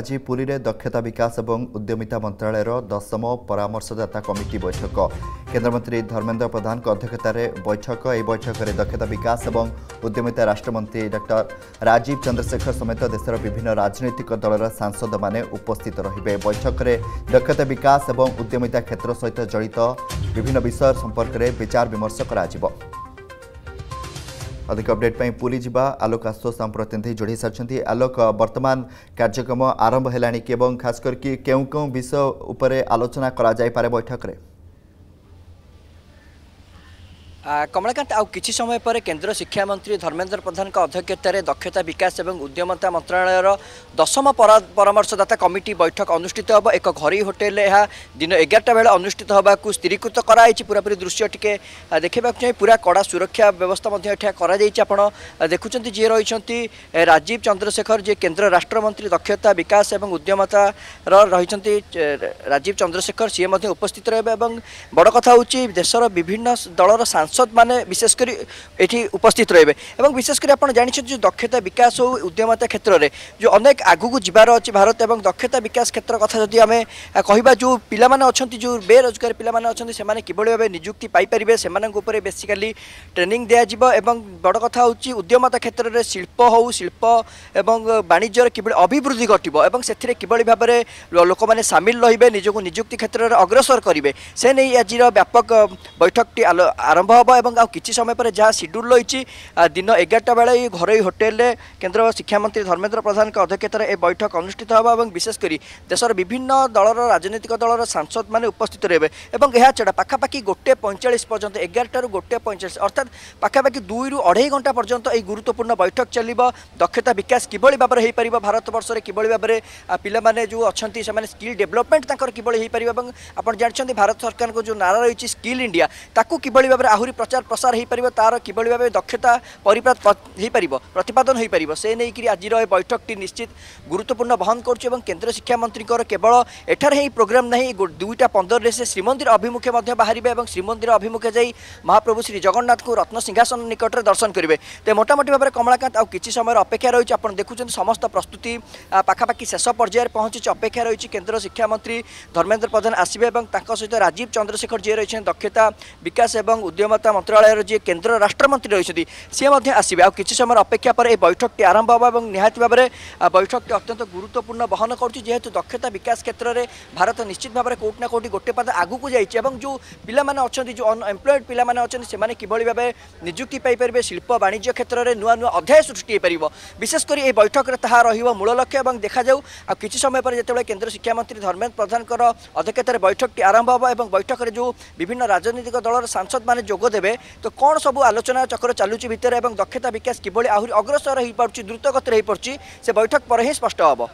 আজী পুরি রে দক্ষতা বিকাশ এবং উদ্যমিতা মন্ত্রালয়ের দশম পরামর্শদাতা কমিটি বৈঠক কেন্দ্রমন্ত্রী धर्मेंद्र प्रधान কা अध्यक्षता রে বৈঠক এই বৈঠক রে দক্ষতা বিকাশ এবং উদ্যমিতা রাষ্ট্রমন্ত্রী ডক্টর রাজীব চন্দ্রशेखर समेत দেশের বিভিন্ন রাজনৈতিক দলৰ সাংসদ মানে উপস্থিত ৰহিবে বৈঠক রে দক্ষতা বিকাশ এবং উদ্যমিতা ক্ষেত্র সৈতে জড়িত বিভিন্ন বিষয়ৰ সম্পর্ক রে বিচার বিमर्श কৰা উচিত अधिक अपडेट ପାଇଁ ପୁରୀ ଯିବା ଆଲୋକ ଆସ୍ତୋଷ ଆମ ପ୍ରତିନିଧି ଯୋଡ଼ି ସାରିଛନ୍ତି ଆଲୋକ ବର୍ତ୍ତମାନ କାର୍ଯ୍ୟକ୍ରମ ଆରମ୍ଭ ହେଲାଣି ଏବଂ ଖାସ୍ କରିକି କେଉଁ କେଉଁ ବିଷୟ ଉପରେ ଆଲୋଚନା କରାଯାଇପାରେ ବୈଠକରେ কমলাকান্ত আউ কিছু সময় পরে কেন্দ্র শিক্ষামন্ত্রী ধর্মেন্দ্র প্রধান অধ্যক্ষতার দক্ষতা বিকাশ এবং উদ্যমতা মন্ত্রণালয়ের দশম পরামর্শদাতা কমিটি বৈঠক অনুষ্ঠিত হব এক ঘরোই হোটেল এহা দিন এগারটা বেড়ে অনুষ্ঠিত হওয়া স্থিরীকৃত করা হয়েছে পুরোপুরি দৃশ্য টিকি দেখা চাই পুরা কড়া সুরক্ষা ব্যবস্থা এটা করা যাই আপনার দেখুম যে রয়েছেন রাজীব চন্দ্রশেখর যে কেন্দ্র রাষ্ট্রমন্ত্রী দক্ষতা বিকাশ এবং উদ্যমতার রয়েছেন রাজীব চন্দ্রশেখর সি উপস্থিত রহবে এবং বড় কথা হচ্ছে দেশের বিভিন্ন দলর সাংসদ সাংসদ মানে বিশেষ করে এটি উপস্থিত রয়েবে এবং বিশেষ করে আপনার জাঁচান যে দক্ষতা বিকাশ ও উদ্যমতা ক্ষেত্রে যে অনেক আগুক যাবার অ ভারত এবং দক্ষতা বিকাশ ক্ষেত্র কথা যদি আমি কহবা যে পিলা অনেক যে বেরোজগার পিলা অনেক সে কিভাবে ভাবে নিযুক্তি পাইপারে সে উপরে বেসিকালি ট্রেনিং দেওয়া যাব এবং বড় কথা হচ্ছে উদ্যমতা ক্ষেত্রে শিল্প হোক শিল্প এবং বাণিজ্যর কিভাবে অভিবৃদ্ধি ঘটব এবং সেথিরে কিভাবে ভাবে লোক মানে সামিল রহবে নিজকে নিযুক্তি ক্ষেত্রে অগ্রসর করবে সে নিয়ে আজ ব্যাপক বৈঠকটি আরম্ভ ହେବ ଏବଂ ଆଉ କିଛି ସମୟ ପରେ ଯାହା ସିଡ୍ୟୁଲ୍ ରହିଛି ଦିନ ଏଗାରଟା ବେଳେ ଏହି ଘରୋଇ ହୋଟେଲରେ କେନ୍ଦ୍ର ଶିକ୍ଷାମନ୍ତ୍ରୀ ଧର୍ମେନ୍ଦ୍ର ପ୍ରଧାନଙ୍କ ଅଧ୍ୟକ୍ଷତାରେ ଏ ବୈଠକ ଅନୁଷ୍ଠିତ ହେବ ଏବଂ ବିଶେଷ କରି ଦେଶର ବିଭିନ୍ନ ଦଳର ରାଜନୈତିକ ଦଳର ସାଂସଦମାନେ ଉପସ୍ଥିତ ରହିବେ ଏବଂ ଏହା ଛଡ଼ା ପାଖାପାଖି ଗୋଟେ ପଇଁଚାଳିଶ ପର୍ଯ୍ୟନ୍ତ ଏଗାରଟାରୁ ଗୋଟେ ପଇଁଚାଳିଶ ଅର୍ଥାତ୍ ପାଖାପାଖି ଦୁଇରୁ ଅଢ଼େଇ ଘଣ୍ଟା ପର୍ଯ୍ୟନ୍ତ ଏହି ଗୁରୁତ୍ୱପୂର୍ଣ୍ଣ ବୈଠକ ଚାଲିବ ଦକ୍ଷତା ବିକାଶ କିଭଳି ଭାବରେ ହୋଇପାରିବ ଭାରତବର୍ଷରେ କିଭଳି ଭାବରେ ପିଲାମାନେ ଯେଉଁ ଅଛନ୍ତି ସେମାନେ ସ୍କିଲ୍ ଡେଭଲପମେଣ୍ଟ ତାଙ୍କର କିଭଳି ହୋଇପାରିବ ଏବଂ ଆପଣ ଜାଣିଛନ୍ତି ଭାରତ ସରକାରଙ୍କ ଯେଉଁ ନାରା ରହିଛି ସ୍କିଲ୍ ଇଣ୍ଡିଆ ତାକୁ କିଭଳି ଭାବରେ ଆହୁରି ଆହୁରି ପ୍ରଚାର ପ୍ରସାର ହୋଇପାରିବ ତା'ର କିଭଳି ଭାବେ ଦକ୍ଷତା ହୋଇପାରିବ ପ୍ରତିପାଦନ ହୋଇପାରିବ ସେ ନେଇକରି ଆଜିର ଏ ବୈଠକଟି ନିଶ୍ଚିତ ଗୁରୁତ୍ୱପୂର୍ଣ୍ଣ ବହନ କରୁଛି ଏବଂ କେନ୍ଦ୍ର ଶିକ୍ଷାମନ୍ତ୍ରୀଙ୍କର କେବଳ ଏଠାରେ ହିଁ ପ୍ରୋଗ୍ରାମ୍ ନାହିଁ ଦୁଇଟା ପନ୍ଦରରେ ସେ ଶ୍ରୀମନ୍ଦିର ଅଭିମୁଖେ ମଧ୍ୟ ବାହାରିବେ ଏବଂ ଶ୍ରୀମନ୍ଦିର ଅଭିମୁଖେ ଯାଇ ମହାପ୍ରଭୁ ଶ୍ରୀ ଜଗନ୍ନାଥଙ୍କୁ ରତ୍ନସିଂହାସନ ନିକଟରେ ଦର୍ଶନ କରିବେ ତେବେ ମୋଟାମୋଟି ଭାବରେ କମଳାକାନ୍ତ ଆଉ କିଛି ସମୟର ଅପେକ୍ଷା ରହିଛି ଆପଣ ଦେଖୁଛନ୍ତି ସମସ୍ତ ପ୍ରସ୍ତୁତି ପାଖାପାଖି ଶେଷ ପର୍ଯ୍ୟାୟରେ ପହଞ୍ଚିଛି ଅପେକ୍ଷା ରହିଛି କେନ୍ଦ୍ର ଶିକ୍ଷାମନ୍ତ୍ରୀ ଧର୍ମେନ୍ଦ୍ର ପ୍ରଧାନ ଆସିବେ ଏବଂ ତାଙ୍କ ସହିତ ରାଜୀବ ଚନ୍ଦ୍ରଶେଖର ଯିଏ ରହିଛନ୍ତି ଦକ୍ଷତା ବିକାଶ ଏବଂ ଉଦ୍ୟମ ନିରାପତ୍ତା ମନ୍ତ୍ରଣାଳୟର ଯିଏ କେନ୍ଦ୍ର ରାଷ୍ଟ୍ରମନ୍ତ୍ରୀ ରହିଛନ୍ତି ସିଏ ମଧ୍ୟ ଆସିବେ ଆଉ କିଛି ସମୟର ଅପେକ୍ଷା ପରେ ଏହି ବୈଠକଟି ଆରମ୍ଭ ହେବ ଏବଂ ନିହାତି ଭାବରେ ବୈଠକଟି ଅତ୍ୟନ୍ତ ଗୁରୁତ୍ୱପୂର୍ଣ୍ଣ ବହନ କରୁଛି ଯେହେତୁ ଦକ୍ଷତା ବିକାଶ କ୍ଷେତ୍ରରେ ଭାରତ ନିଶ୍ଚିତ ଭାବରେ କେଉଁଠି ନା କେଉଁଠି ଗୋଟିଏ ପାଦ ଆଗକୁ ଯାଇଛି ଏବଂ ଯେଉଁ ପିଲାମାନେ ଅଛନ୍ତି ଯେଉଁ ଅନଏମ୍ପ୍ଲଏଡ୍ ପିଲାମାନେ ଅଛନ୍ତି ସେମାନେ କିଭଳି ଭାବେ ନିଯୁକ୍ତି ପାଇପାରିବେ ଶିଳ୍ପ ବାଣିଜ୍ୟ କ୍ଷେତ୍ରରେ ନୂଆ ନୂଆ ଅଧ୍ୟାୟ ସୃଷ୍ଟି ହୋଇପାରିବ ବିଶେଷ କରି ଏହି ବୈଠକରେ ତାହା ରହିବ ମୂଳ ଲକ୍ଷ୍ୟ ଏବଂ ଦେଖାଯାଉ ଆଉ କିଛି ସମୟ ପରେ ଯେତେବେଳେ କେନ୍ଦ୍ର ଶିକ୍ଷାମନ୍ତ୍ରୀ ଧର୍ମେନ୍ଦ୍ର ପ୍ରଧାନଙ୍କର ଅଧ୍ୟକ୍ଷତାରେ ବୈଠକଟି ଆରମ୍ଭ ହେବ ଏବଂ ବୈଠକରେ ଯେଉଁ ବିଭିନ୍ନ ରାଜନୈତିକ ଦଳର ସାଂସଦମାନେ ଯୋଗ ଦେବେ ତ କ'ଣ ସବୁ ଆଲୋଚନା ଚକ୍ର ଚାଲୁଛି ଭିତରେ ଏବଂ ଦକ୍ଷତା ବିକାଶ କିଭଳି ଆହୁରି ଅଗ୍ରସର ହୋଇପାରୁଛି ଦ୍ରୁତଗତିରେ ହୋଇପାରୁଛି ସେ ବୈଠକ ପରେ ହିଁ ସ୍ପଷ୍ଟ ହେବ